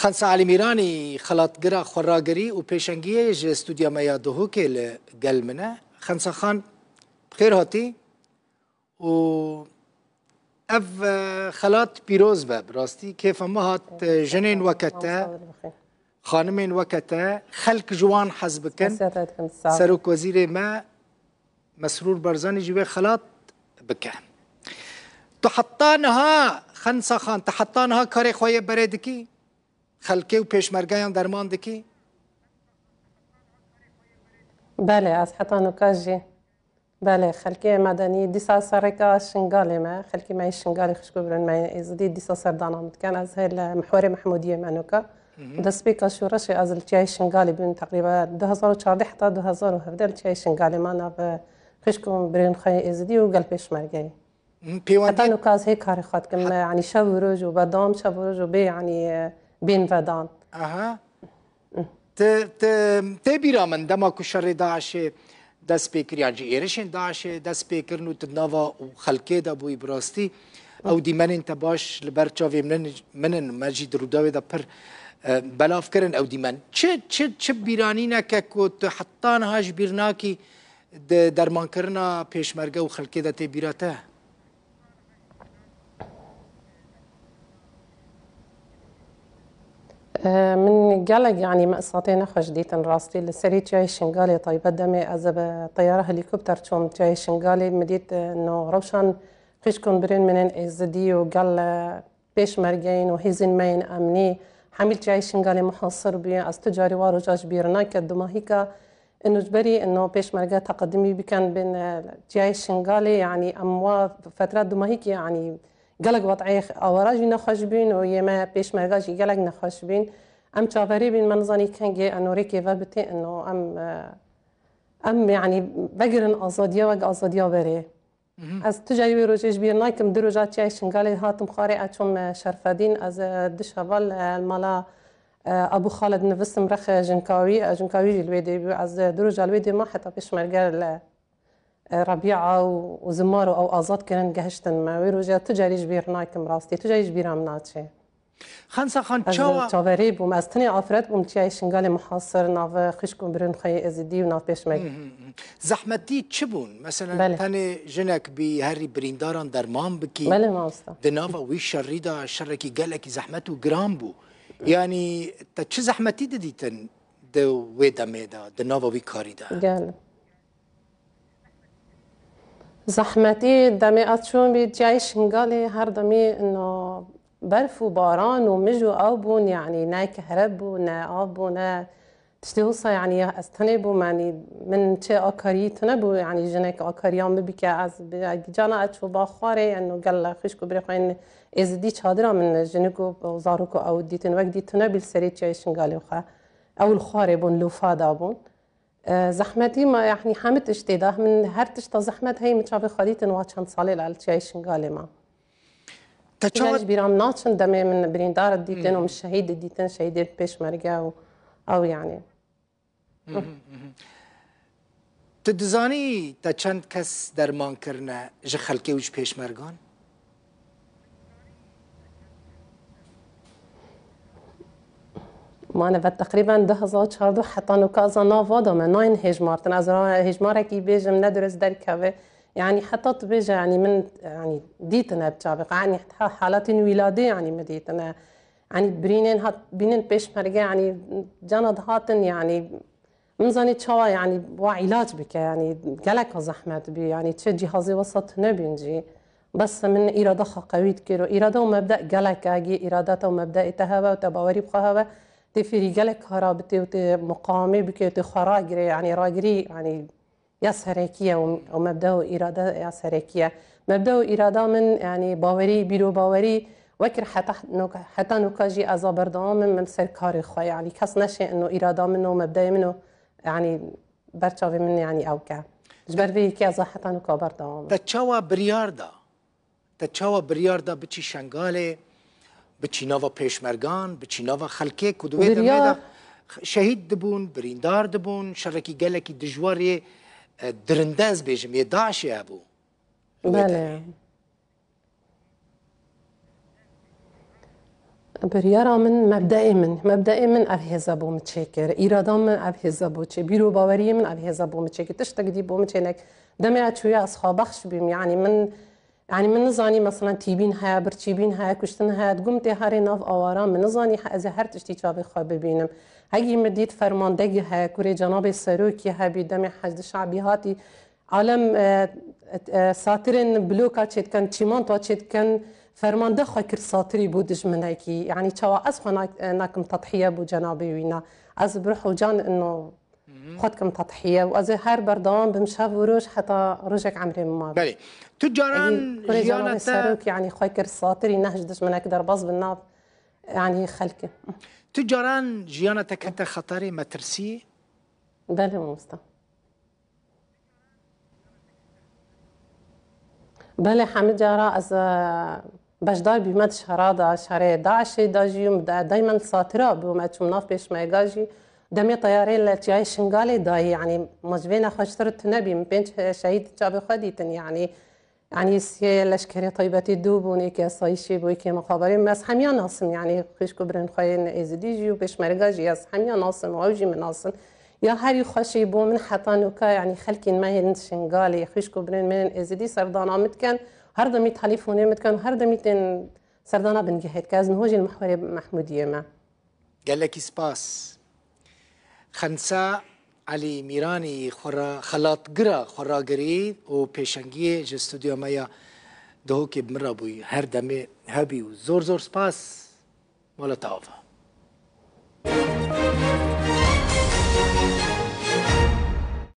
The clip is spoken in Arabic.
خانس علی میرانی خلاطگر خوراگری و پیشنگیه ج استودیا میا دهو که ل خانس خان خیر هاتی و اف خلاط پیروز باب راستی که فهم هات جنین وقتا خانم وقتا خلق جوان حزب کن سرک وزیر ما مسرور برزانی جوی خلاط بکه تحطانها خانس خان تحطانها کاری خواهی بردکی خلقه و پیشمرگیان درمان دکی؟ بله از حتان و کاجی بله خلقه مدنی دیسا سرکا شنگالی ما خلقه مای شنگالی خشکو برون مای ازدی دیسا سر سردانا دکن از هل محور محمودية مانوكا دا سبيكا شورشي از التياي شنغالي بين تقريبا 2014 حتى 2017 ازدی و گل خشكو برين خي ازدي وقال هی کاری خواد کم نوكاز شب و خاطكم و بدام شب و شاب و بی يعني bin vedan. Aha. Te, te, te bira min dema ku şerê Daişê dest pêkiriyan ji êrişên Daişê dest pêkirin û tu nava û xelkê de bûyî bi rastî ew dîmenên te baş li ber çavê min minin me jî di rûdawê de pir belavkirin ew dîmen. Çi çi çi bîranîneke ku tu heta niha ji bîr nakî dermankirina pêşmerge û xelkê de tê bîra te? آه، من قالك يعني ما مأساتين خوش ديتن راستي لسري جاي شنغالي طيب دمي از طياره هليكوبتر توم جاي شنغالي مديت انه روشان خشكن برين منين دي وقال بيش مرجين وهيزن ماين امني حامل جاي شنغالي محصر بي از تجاري وارو بير نايك دوما هيكا انه جبري انه بيش مرجا تقدمي بكان بين جاي شنغالي يعني اموا فترات دوما هيك يعني گەلک وەعێ ئاوەڕژی نەخۆش بین و ئێمە پێشمەرگاژی بين نەخۆش بین ئەم چاوەری بین منزانی انه ئەنۆرێکێوە بتێن و ئەم ئەم عنی بەگرن ئازادیە وەک ئازادیا بەرێ. ئەس تجاوی ڕۆژێش بیر نايكم دروجات چای شنگالی هاتم خوارێ ئەچۆم آه، از دش دشەval الملا ابو خالد نفسم رخ جنكاوي آه، جنكاوي لێ از آه، دروج الويدي ما حتى بيش لە ربيعة وزمارو أو أزاد كرن جهشتن ما ويروجا تجاري جبير نايكم راستي تجاري جبير أمناتشي خانسا خان چاوا چاوری بوم از تنی آفرت بوم چای شنگال محاصر ناو خشک برن خی ازدی و ناو پیشمک زحمتی چه بون مثلا بله. تن جنک بی هری برینداران درمان بکی بله ماستا دناو وی شری دا شرکی گلکی زحمت و گرام بو یعنی تا چه زحمتی دیدیتن دو وی دمه دا دناو وی کاری دا گل زحمتي دمي اتشومي جاي شنغالي هر دمي انه برف وباران ومج وابون يعني نا كهرب ونا اب ونا تشتي هوسا يعني استنبو ماني من تشي اكاري تنبو يعني جنك اكاريان ببكي از جانا اتشو باخاري انه قال خشكو بري خوين از دي چادرا من جنكو زاروكو او ديتن وقت دي تنبي السري جاي شنغالي وخا او الخاري بون لوفا دابون زەحمەتی یعنی هەمت شتێدا من هەر تشتا زەحمەت هەیە چاوێ خالیتن وا چەند ساڵێ لە ئەلچیای شنگالێما. بیرام ناچن دەمێ من بریندارت دیتن و شەهید دیتن شەیدێت پێشمەرگە و ئەو یانێ. Tu dizanî te çend kes dermankirin ji xelkê û ji pêşmergan? مانه و تقریبا 2014 حتی نکازا ناوادا من ناین هجمارتن از راه هجمارکی بیجم ندرست درکوه يعني حطت بيجا يعني من يعني ديتنا بتابق يعني حالات ولادة يعني مديتنا يعني برينين هات بينين بيش مرجع يعني جند هاتن يعني من زاني تشوا يعني وعلاج بك يعني جلك زحمت بي يعني تشي جهازي وسط نبينجي بس من إرادة قوية كيرو إرادة ومبدأ جلك أجي إرادته ومبدأ تهوى وتباوري بقهوة تفي قالك هرابتي وت مقامي بك تخراجري يعني راجري يعني يسهركية ومبدأ إرادة يسهركية مبدأ إرادة من يعني باوري بيرو باوري وكر حتى نك حتى نكاجي أزا بردام من ممسر كاري خوي يعني كاس نشي إنه إرادة منه مبدأ منه يعني برشاوي من يعني أوكا جبر بي كي أزا حتى نوكا بردام تتشاوى برياردا تتشاوى برياردا بتشي شنغالي به چیناوا پیشمرگان به چیناوا خلکه کدوی دمیده شهید دبون بریندار دبون شرکی گلکی دجواری درنده از بیجم یه داعشی هبو بله بريارا من مبدئي من مبدئي من أبهزة بو متشكر إرادا من أبهزة بو تشي بيرو باوري من أبهزة بو متشكر تشتك دي بو متشنك دمعت شوية أصحاب بخش بيم يعني من يعني من نزاني مثلا تيبين هيا برتيبين هيا كشتن هيا تقوم تهاري ناف اوارا من نزاني از هر تشتي چاوي خواه ببينم هاگی فرمان فرماندگی ها کوری جناب سروکی ها بی دم حشد شعبی هاتی عالم اه، اه، ساترین بلوکا چید کن چیمان تا چید کن فرمانده خواه کر ساتری بودش من هاکی یعنی چوا از خواه ناکم تضحیه بود جنابی وینا از بروح جان انو خودکم تضحية وأزي هار بردوان بردام بمشاف و روش حتی عمري ما بله تو جاران جیانتا سروک یعنی خوای کر ساطری من اقدر بص بالناب يعني خلقه تجاران جاران جيانتك انت خطري ما ترسي بلي مستا بلي حمد جارا از آه، دار بيمت شهرادا شهر داعش داجيوم دايما ساطرة بيوم شمناف بيش ما يجاجي دمی طیارین لطیای شنگالی دایی یعنی مجبین خوشتر تنبی مبین شهید جاب خودیتن یعنی يعني سي لشكري طيبتي دوبوني كي صايشي بوي كي مخابرين بس حميا ناصن يعني خيش كبرن خاين ازديجي وبيش مرقاجي يس حميا ناصن وعوجي من ناصن يا هاري خشي بو من حطانوكا يعني خلكين ما هين شنغالي خيش كبرن من ازدي سردانا متكن هر دمي تليفوني متكن هر دمي سردانا بنجهت كازن هوجي المحوري محمودية ما قال لك سباس خنسا علی میرانی خورا خلاتگرا خوراگری و پیشنگی جستودیو میا دهو که مرا بوی هر دمه هبی و زور زور سپاس مولا تاوفا